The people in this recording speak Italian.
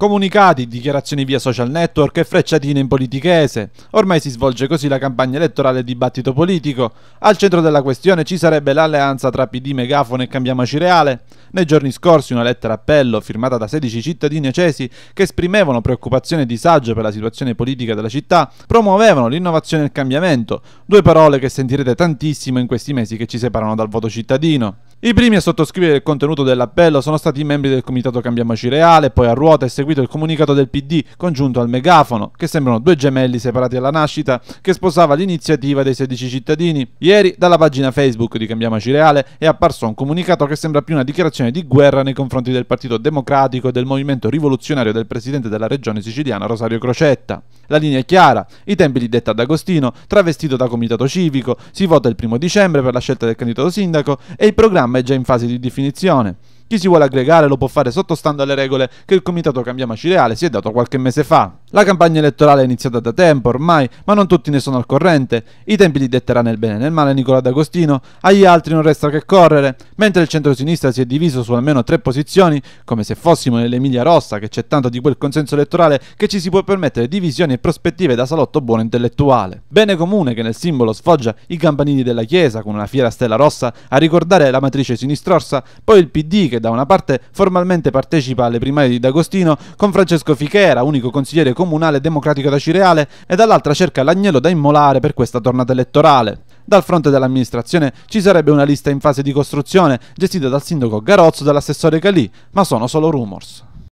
Comunicati, dichiarazioni via social network e frecciatine in politichese. Ormai si svolge così la campagna elettorale e dibattito politico. Al centro della questione ci sarebbe l'alleanza tra PD Megafono e Cambiamoci Reale. Nei giorni scorsi una lettera appello firmata da 16 cittadini acesi che esprimevano preoccupazione e disagio per la situazione politica della città, promuovevano l'innovazione e il cambiamento, due parole che sentirete tantissimo in questi mesi che ci separano dal voto cittadino. I primi a sottoscrivere il contenuto dell'appello sono stati i membri del comitato Cambiamoci Reale, poi a ruota e seguiti seguito il comunicato del PD congiunto al megafono, che sembrano due gemelli separati alla nascita, che sposava l'iniziativa dei 16 cittadini. Ieri, dalla pagina Facebook di Cambiamoci Reale, è apparso un comunicato che sembra più una dichiarazione di guerra nei confronti del Partito Democratico e del movimento rivoluzionario del presidente della regione siciliana Rosario Crocetta. La linea è chiara, i tempi li detta ad Agostino, travestito da comitato civico, si vota il primo dicembre per la scelta del candidato sindaco e il programma è già in fase di definizione. Chi si vuole aggregare lo può fare sottostando alle regole che il Comitato Cambiamoci Reale si è dato qualche mese fa. La campagna elettorale è iniziata da tempo ormai, ma non tutti ne sono al corrente. I tempi li detterà nel bene e nel male Nicola D'Agostino, agli altri non resta che correre, mentre il centro-sinistra si è diviso su almeno tre posizioni, come se fossimo nell'Emilia Rossa, che c'è tanto di quel consenso elettorale che ci si può permettere divisioni e prospettive da salotto buono intellettuale. Bene comune che nel simbolo sfoggia i campanili della Chiesa con una fiera stella rossa a ricordare la matrice sinistrorsa, poi il PD che da una parte formalmente partecipa alle primarie di D'Agostino con Francesco Fichera, unico consigliere comunale democratico da Cireale, e dall'altra cerca l'agnello da immolare per questa tornata elettorale. Dal fronte dell'amministrazione ci sarebbe una lista in fase di costruzione, gestita dal sindaco Garozzo e dall'assessore Calì, ma sono solo rumors.